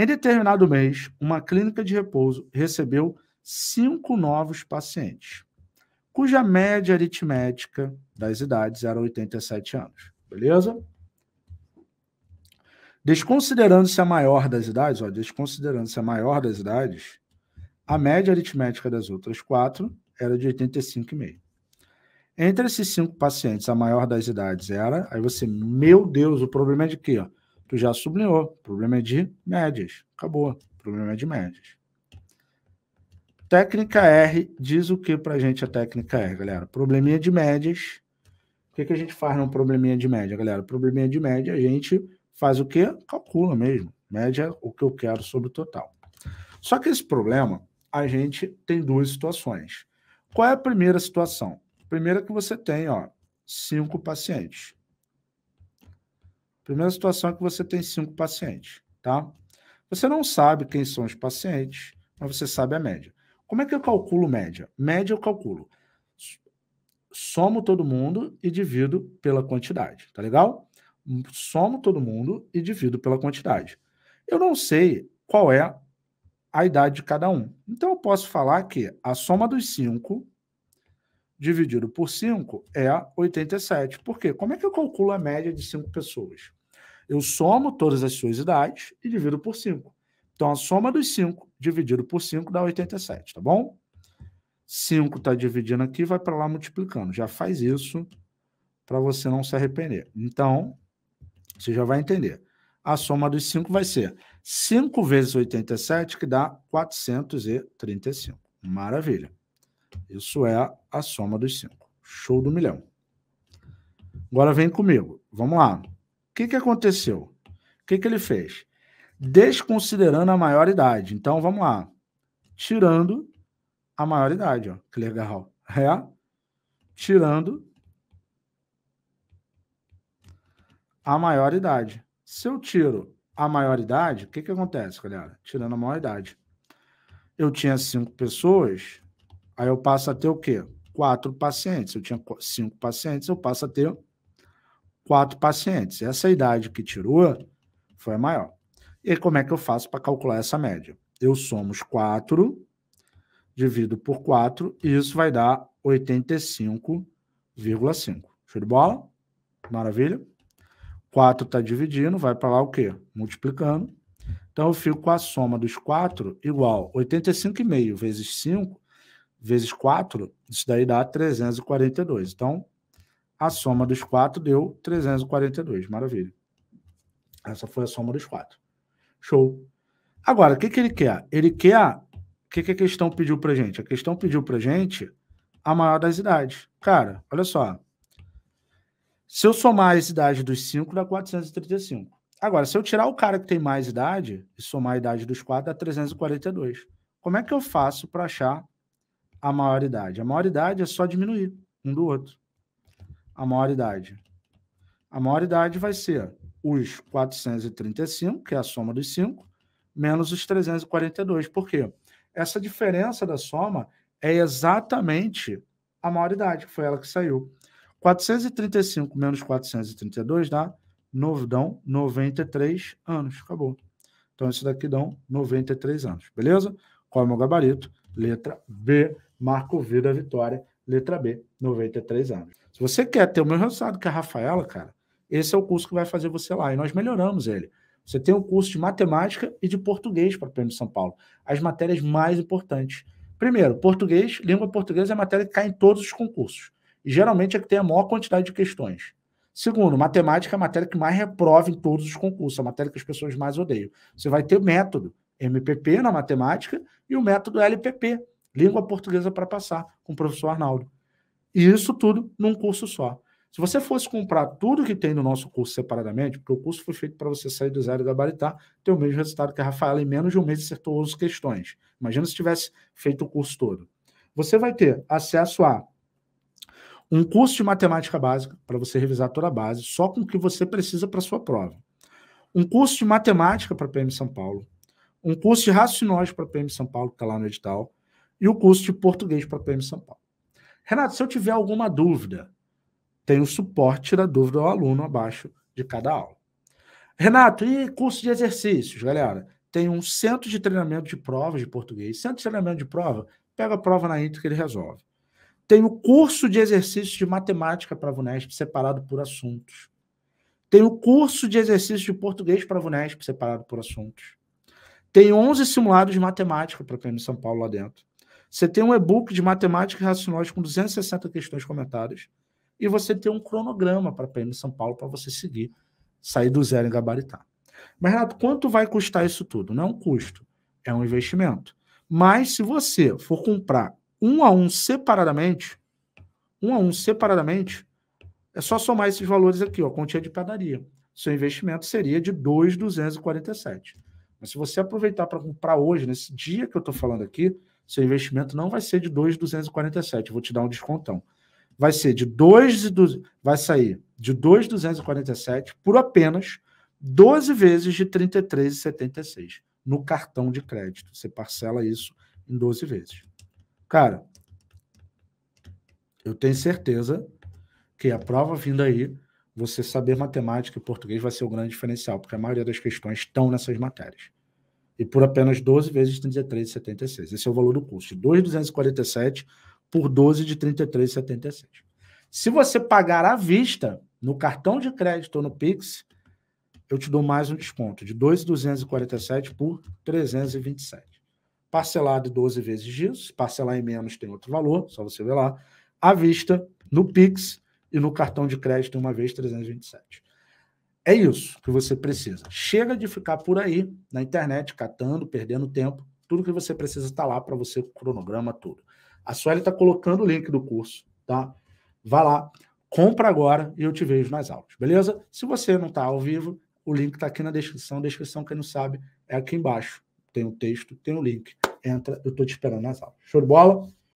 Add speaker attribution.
Speaker 1: Em determinado mês, uma clínica de repouso recebeu cinco novos pacientes, cuja média aritmética das idades era 87 anos. Beleza? Desconsiderando-se a maior das idades, ó, desconsiderando-se a maior das idades, a média aritmética das outras quatro era de 85,5. Entre esses cinco pacientes, a maior das idades era. Aí você, meu Deus, o problema é de quê? Ó? tu já sublinhou. O problema é de médias. Acabou. O problema é de médias. Técnica R diz o que para a gente a técnica R, galera? Probleminha de médias. O que, que a gente faz num probleminha de média, galera? Probleminha de média, a gente faz o que? Calcula mesmo. Média, o que eu quero sobre o total. Só que esse problema, a gente tem duas situações. Qual é a primeira situação? Primeira que você tem, ó, cinco pacientes. Primeira situação é que você tem cinco pacientes, tá? Você não sabe quem são os pacientes, mas você sabe a média. Como é que eu calculo média? Média eu calculo. Somo todo mundo e divido pela quantidade, tá legal? Somo todo mundo e divido pela quantidade. Eu não sei qual é a idade de cada um. Então eu posso falar que a soma dos cinco dividido por 5 é 87. Por quê? Como é que eu calculo a média de cinco pessoas? Eu somo todas as suas idades e divido por 5. Então, a soma dos 5 dividido por 5 dá 87, tá bom? 5 está dividindo aqui, vai para lá multiplicando. Já faz isso para você não se arrepender. Então, você já vai entender. A soma dos 5 vai ser 5 vezes 87, que dá 435. Maravilha. Isso é a soma dos 5. Show do milhão. Agora vem comigo. Vamos lá que, que aconteceu? O que, que ele fez? Desconsiderando a maioridade. Então, vamos lá. Tirando a maioridade, ó. Que legal. É. Tirando a maioridade. Se eu tiro a maioridade, o que, que acontece, galera? Tirando a maioridade. Eu tinha cinco pessoas, aí eu passo a ter o quê? Quatro pacientes. Eu tinha cinco pacientes, eu passo a ter quatro pacientes. Essa idade que tirou foi a maior. E como é que eu faço para calcular essa média? Eu somo os quatro, divido por quatro, e isso vai dar 85,5. Show de bola? Maravilha? 4 está dividindo, vai para lá o quê? Multiplicando. Então, eu fico com a soma dos 4 igual 85,5 vezes 5 vezes 4, isso daí dá 342. Então, a soma dos quatro deu 342. Maravilha. Essa foi a soma dos quatro. Show. Agora, o que, que ele quer? Ele quer. O que, que a questão pediu pra gente? A questão pediu pra gente a maior das idades. Cara, olha só. Se eu somar as idades dos cinco dá 435. Agora, se eu tirar o cara que tem mais idade e somar a idade dos quatro dá 342. Como é que eu faço para achar a maioridade? A maioridade é só diminuir um do outro a maior idade? A maior idade vai ser os 435, que é a soma dos 5, menos os 342. Por quê? Essa diferença da soma é exatamente a maior idade, que foi ela que saiu. 435 menos 432 dá dão 93 anos. Acabou. Então, isso daqui dão 93 anos, beleza? Qual é o meu gabarito? Letra B. Marco Vida vitória. Letra B, 93 anos. Se você quer ter o mesmo resultado que a Rafaela, cara, esse é o curso que vai fazer você lá. E nós melhoramos ele. Você tem o um curso de matemática e de português para o PM São Paulo. As matérias mais importantes. Primeiro, português, língua portuguesa é a matéria que cai em todos os concursos. E geralmente é que tem a maior quantidade de questões. Segundo, matemática é a matéria que mais reprova em todos os concursos, a matéria que as pessoas mais odeiam. Você vai ter o método MPP na matemática e o método LPP, língua portuguesa para passar, com o professor Arnaldo. E isso tudo num curso só. Se você fosse comprar tudo que tem no nosso curso separadamente, porque o curso foi feito para você sair do zero e gabaritar, ter o mesmo resultado que a Rafaela, em menos de um mês acertou as questões. Imagina se tivesse feito o curso todo. Você vai ter acesso a um curso de matemática básica, para você revisar toda a base, só com o que você precisa para sua prova. Um curso de matemática para PM São Paulo. Um curso de raciocínio para PM São Paulo, que está lá no edital. E o curso de português para PM São Paulo. Renato, se eu tiver alguma dúvida, tem o suporte da dúvida ao aluno abaixo de cada aula. Renato, e curso de exercícios, galera? Tem um centro de treinamento de provas de português. Centro de treinamento de prova, pega a prova na íntegra que ele resolve. Tem o curso de exercícios de matemática para a VUNESP, separado por assuntos. Tem o curso de exercícios de português para a VUNESP, separado por assuntos. Tem 11 simulados de matemática para a PM é São Paulo lá dentro. Você tem um e-book de matemática e racionais com 260 questões comentadas e você tem um cronograma para a PM São Paulo para você seguir, sair do zero e gabaritar. Mas, Renato, quanto vai custar isso tudo? Não é um custo, é um investimento. Mas se você for comprar um a um separadamente, um a um separadamente, é só somar esses valores aqui, ó, quantia de padaria. Seu investimento seria de 2,247. Mas se você aproveitar para comprar hoje, nesse dia que eu estou falando aqui, seu investimento não vai ser de 2,247, vou te dar um descontão. Vai ser de 2, vai sair de 2,247 por apenas 12 vezes de 33,76 no cartão de crédito. Você parcela isso em 12 vezes. Cara, eu tenho certeza que a prova vindo aí, você saber matemática e português vai ser o grande diferencial, porque a maioria das questões estão nessas matérias e por apenas 12 vezes 33,76. Esse é o valor do custo, 2,247 por 12 de 33,76. Se você pagar à vista no cartão de crédito ou no Pix, eu te dou mais um desconto de 2,247 por 327. Parcelado 12 vezes disso, parcelar em menos tem outro valor, só você ver lá. À vista, no Pix e no cartão de crédito, uma vez 327. É isso que você precisa. Chega de ficar por aí na internet, catando, perdendo tempo. Tudo que você precisa está lá para você, cronograma, tudo. A Sueli está colocando o link do curso, tá? Vá lá, compra agora e eu te vejo nas aulas, beleza? Se você não está ao vivo, o link está aqui na descrição. Descrição, quem não sabe, é aqui embaixo. Tem o texto, tem o link. Entra, eu estou te esperando nas aulas. Show de bola?